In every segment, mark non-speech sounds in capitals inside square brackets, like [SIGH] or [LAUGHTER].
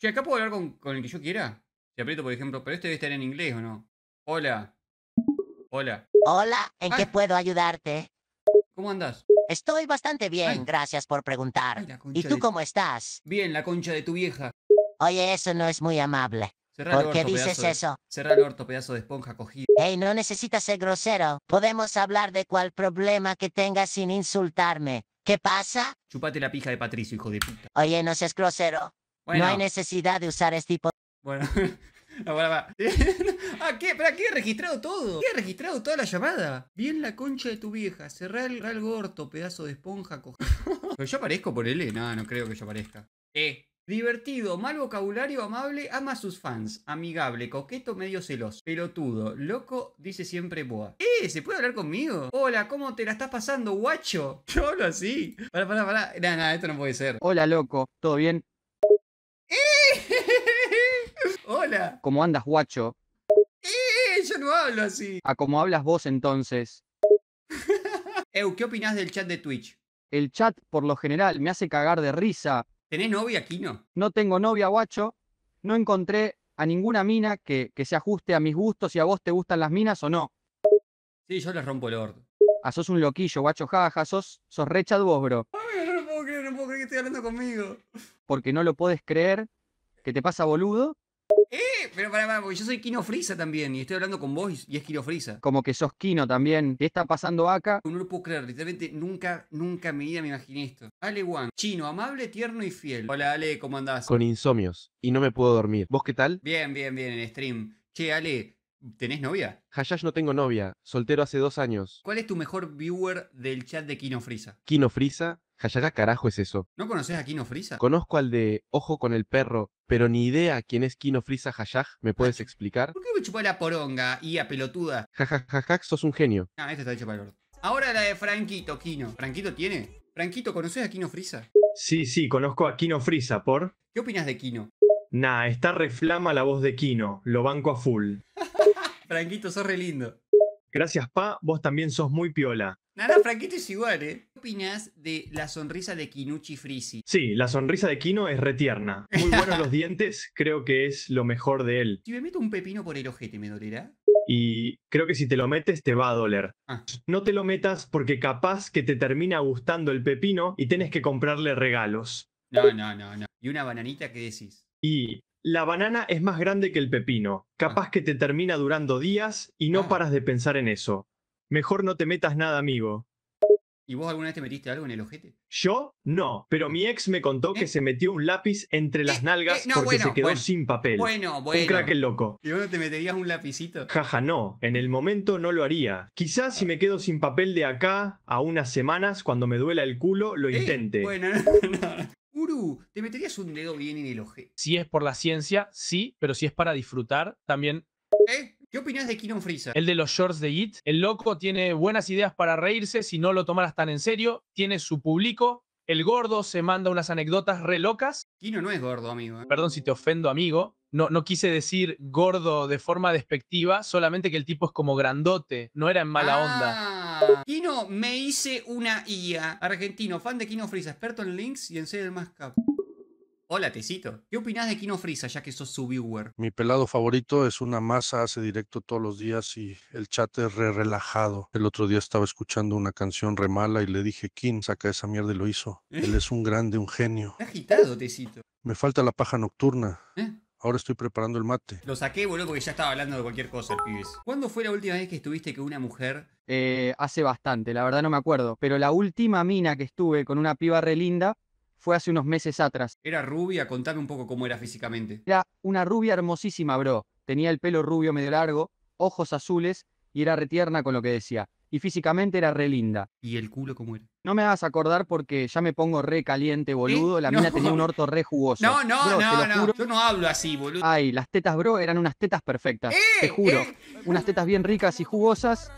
Che, acá puedo hablar con, el que yo quiera. Te aprieto, por ejemplo, pero este debe estar en inglés o no. Hola. Hola. Hola, ¿en qué puedo ayudarte? ¿Cómo andas? Estoy bastante bien, gracias por preguntar. ¿Y tú cómo estás? Bien, la concha de tu vieja. Oye, eso no es muy amable. ¿Por qué dices eso? cerrá el orto, pedazo de esponja cogido. Ey, no necesitas ser grosero. Podemos hablar de cual problema que tengas sin insultarme. ¿Qué pasa? Chupate la pija de Patricio, hijo de puta. Oye, no seas grosero. No hay necesidad de usar este tipo. de... Bueno. [LAUGHS] Ahora [LAUGHS] ah, ¿qué? ¿Para qué he registrado todo? ¿Qué he registrado toda la llamada? Bien la concha de tu vieja, cerrá el, real gorto, pedazo de esponja, cojo. [LAUGHS] Pero yo parezco por él, ¿eh? no, no creo que yo aparezca. Eh. Divertido, mal vocabulario, amable, ama a sus fans, amigable, coqueto, medio celoso, pelotudo, loco, dice siempre boa. ¡Eh! ¿Se puede hablar conmigo? Hola, ¿cómo te la estás pasando, guacho? Yo hablo así. Para, para, para. Nada, esto no puede ser. Hola, loco, ¿todo bien? [LAUGHS] Hola. ¿Cómo andas, guacho? ¡Eh! Yo no hablo así. A cómo hablas vos entonces. [LAUGHS] Eu, ¿qué opinás del chat de Twitch? El chat, por lo general, me hace cagar de risa. ¿Tenés novia, aquí No tengo novia, guacho. No encontré a ninguna mina que, que se ajuste a mis gustos y a vos te gustan las minas o no. Sí, yo les rompo el orto. Ah, sos un loquillo, guacho, jaja, sos, sos re vos, bro. no puedo creer, no puedo creer que esté hablando conmigo porque no lo puedes creer, ¿Qué te pasa boludo. Eh, pero para, para, porque yo soy Kino Frisa también y estoy hablando con vos y es Kino Frisa. Como que sos Kino también, ¿qué está pasando acá? No lo puedo creer, literalmente nunca, nunca en mi vida me imaginé esto. Ale Juan. chino, amable, tierno y fiel. Hola Ale, ¿cómo andás? Con insomnios y no me puedo dormir. ¿Vos qué tal? Bien, bien, bien, en stream. Che, Ale, ¿Tenés novia? Hayash no tengo novia, soltero hace dos años. ¿Cuál es tu mejor viewer del chat de Kino Frisa? Kino Frisa, Hayaga carajo es eso. ¿No conoces a Kino Frisa? Conozco al de Ojo con el perro, pero ni idea quién es Kino Frisa Hayaj, ¿me puedes [LAUGHS] explicar? ¿Por qué me chupó la poronga y a pelotuda? Jajajaja, sos un genio. Ah, este está hecho para el Ahora la de Franquito, Kino. ¿Franquito tiene? Franquito, ¿conoces a Kino Frisa? Sí, sí, conozco a Kino Frisa, ¿por? ¿Qué opinas de Kino? Nah, está reflama la voz de Kino, lo banco a full. Franquito, sos re lindo. Gracias, Pa. Vos también sos muy piola. Nada, Franquito es igual, ¿eh? ¿Qué opinas de la sonrisa de Kinuchi Frizzi? Sí, la sonrisa de Kino es retierna. Muy buenos [LAUGHS] los dientes, creo que es lo mejor de él. Si me meto un pepino por el ojete, ¿me dolerá? Y creo que si te lo metes, te va a doler. Ah. No te lo metas porque capaz que te termina gustando el pepino y tenés que comprarle regalos. No, no, no, no. ¿Y una bananita qué decís? Y la banana es más grande que el pepino. Capaz ah. que te termina durando días y no ah. paras de pensar en eso. Mejor no te metas nada, amigo. ¿Y vos alguna vez te metiste algo en el ojete? Yo no, pero mi ex me contó que ¿Eh? se metió un lápiz entre las eh, nalgas eh, porque se quedó sin papel. Bueno, bueno. Un crack el loco. ¿Y vos te meterías un lapicito? Jaja, no. En el momento no lo haría. Quizás si ah. me quedo sin papel de acá a unas semanas, cuando me duela el culo, lo intente. Bueno, [LAUGHS] no, Uh, ¿te meterías un dedo bien en el oje. Si es por la ciencia, sí, pero si es para disfrutar, también. ¿Eh? ¿Qué opinas de Kino Freezer? El de los shorts de It. El loco tiene buenas ideas para reírse si no lo tomaras tan en serio. Tiene su público. El gordo se manda unas anécdotas re locas. Kino no es gordo, amigo. ¿eh? Perdón si te ofendo, amigo. No, no quise decir gordo de forma despectiva, solamente que el tipo es como grandote, no era en mala onda. Ah, Kino, me hice una IA. Argentino, fan de Kino Freeze, experto en links y en ser el más capo. Hola, Tecito. ¿Qué opinás de Kino Frisa, ya que sos su viewer? Mi pelado favorito es una masa, hace directo todos los días y el chat es re relajado. El otro día estaba escuchando una canción re mala y le dije, Kin, saca esa mierda y lo hizo. ¿Eh? Él es un grande, un genio. Está agitado, Tecito. Me falta la paja nocturna. ¿Eh? Ahora estoy preparando el mate. Lo saqué, boludo, porque ya estaba hablando de cualquier cosa, el pibes. ¿Cuándo fue la última vez que estuviste con una mujer? Eh, hace bastante, la verdad no me acuerdo. Pero la última mina que estuve con una piba re linda fue hace unos meses atrás. ¿Era rubia? Contame un poco cómo era físicamente. Era una rubia hermosísima, bro. Tenía el pelo rubio medio largo, ojos azules y era re tierna con lo que decía. Y físicamente era re linda. ¿Y el culo cómo era? No me vas a acordar porque ya me pongo re caliente, ¿Eh? boludo. La mina tenía un orto re jugoso. No, no, no, no. Yo no hablo así, boludo. Ay, las tetas, bro, eran unas tetas perfectas. ¡Eh! te juro. ¡Eh! Unas tetas bien ricas y jugosas.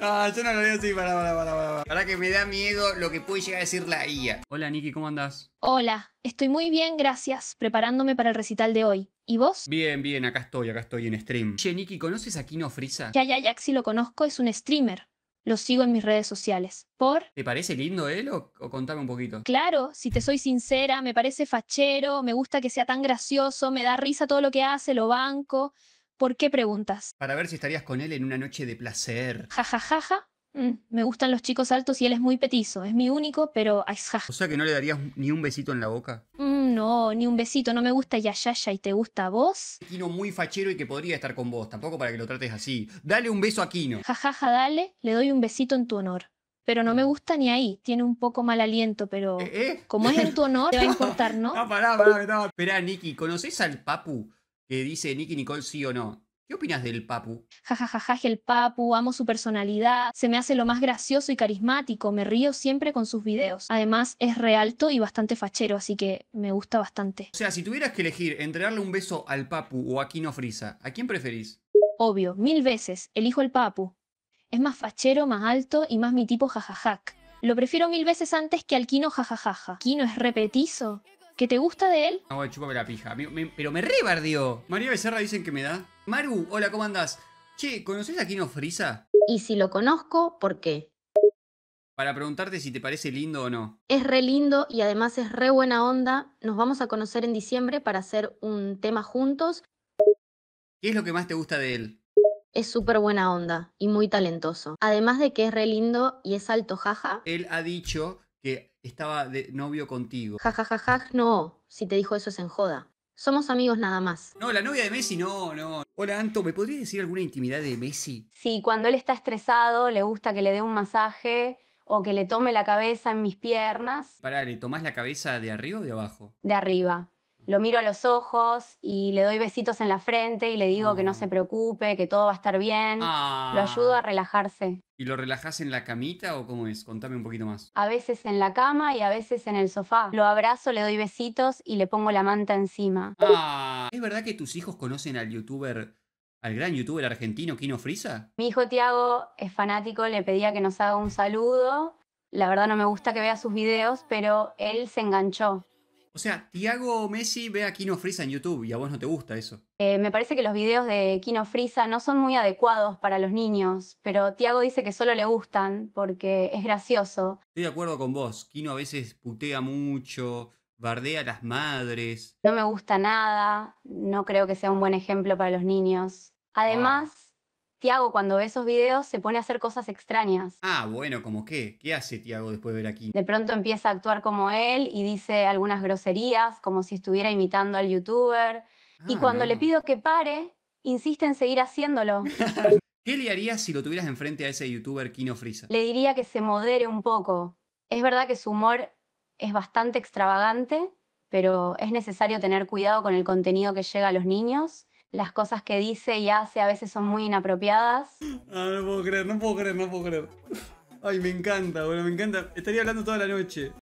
Ah, yo no lo veo así, para, para, para, para. Para que me da miedo lo que puede llegar a decir la IA. Hola, Niki, ¿cómo andás? Hola, estoy muy bien, gracias, preparándome para el recital de hoy. ¿Y vos? Bien, bien, acá estoy, acá estoy en stream. Che, Niki, ¿conoces a Kino Frisa? Ya, ya, ya, si lo conozco, es un streamer. Lo sigo en mis redes sociales. ¿Por? ¿Te parece lindo él o, o, contame un poquito? Claro, si te soy sincera, me parece fachero, me gusta que sea tan gracioso, me da risa todo lo que hace, lo banco. ¿Por qué preguntas? Para ver si estarías con él en una noche de placer. Ja, ja, mm, me gustan los chicos altos y él es muy petizo. Es mi único, pero... O sea que no le darías ni un besito en la boca. Mm, no, ni un besito. No me gusta Yayaya y te gusta a vos. Kino muy fachero y que podría estar con vos. Tampoco para que lo trates así. Dale un beso a Kino. Jajaja, ja, dale. Le doy un besito en tu honor. Pero no me mm. gusta ni ahí. Tiene un poco mal aliento, pero... ¿Eh, eh? Como es en tu [LAUGHS] honor, te va a importar, ¿no? No, ah, pará, pará. No. Esperá, Niki, ¿ ¿Conoces al Papu? que dice Nicky Nicole sí o no. ¿Qué opinas del Papu? Jajajaja, el Papu, amo su personalidad, se me hace lo más gracioso y carismático, me río siempre con sus videos. Además, es realto y bastante fachero, así que me gusta bastante. O sea, si tuvieras que elegir entre darle un beso al Papu o a Kino Frisa, ¿a quién preferís? Obvio, mil veces, elijo el Papu. Es más fachero, más alto y más mi tipo jajajac. Lo prefiero mil veces antes que al Kino jajajaja. ¿Kino es repetizo? ¿Qué te gusta de él. No, bueno, la pija. pero me rebardió. María Becerra dicen que me da. Maru, hola, ¿cómo andás? Che, ¿conoces a Kino Frisa? Y si lo conozco, ¿por qué? Para preguntarte si te parece lindo o no. Es re lindo y además es re buena onda. Nos vamos a conocer en diciembre para hacer un tema juntos. ¿Qué es lo que más te gusta de él? Es súper buena onda y muy talentoso. Además de que es re lindo y es alto jaja. Él ha dicho que estaba de novio contigo. Ja, ja, ja, ja, no. Si te dijo eso es en joda. Somos amigos nada más. No, la novia de Messi no, no. Hola, Anto, ¿me podrías decir alguna intimidad de Messi? Sí, cuando él está estresado, le gusta que le dé un masaje o que le tome la cabeza en mis piernas. para ¿le tomás la cabeza de arriba o de abajo? De arriba lo miro a los ojos y le doy besitos en la frente y le digo que no se ah. preocupe, que todo va a estar bien. Lo ah. ayudo a relajarse. ¿Y lo relajas en la camita o cómo es? Contame un poquito más. A veces en la cama y a veces en el sofá. Lo abrazo, le doy besitos y le pongo la manta encima. Ah. ¿Es verdad que tus hijos conocen al youtuber al gran youtuber argentino Kino Frisa? Mi hijo Tiago es fanático, le pedía que nos haga un saludo. La verdad no me gusta que vea sus videos, pero él se enganchó. O sea, Tiago Messi ve a Kino Frisa en YouTube y a vos no te gusta eso. Eh, me parece que los videos de Kino Frisa no son muy adecuados para los niños, pero Tiago dice que solo le gustan porque es gracioso. Estoy de acuerdo con vos. Kino a veces putea mucho, bardea a las madres. No me gusta nada, no creo que sea un buen ejemplo para los niños. Además, Tiago cuando ve esos videos se pone a hacer cosas extrañas. Ah, bueno, ¿cómo qué? ¿Qué hace Tiago después de ver aquí? De pronto empieza a actuar como él y dice algunas groserías, como si estuviera imitando al youtuber. Ah, y cuando le pido que pare, insiste en seguir haciéndolo. [LAUGHS] ¿Qué le harías si lo tuvieras enfrente a ese youtuber Kino Frisa? Le diría que se modere un poco. Es verdad que su humor es bastante extravagante, pero es necesario tener cuidado con el contenido que llega a los niños las cosas que dice y hace a veces son muy inapropiadas. No, ah, no puedo creer, no puedo creer, no puedo creer. Ay, me encanta, bueno, me encanta. Estaría hablando toda la noche.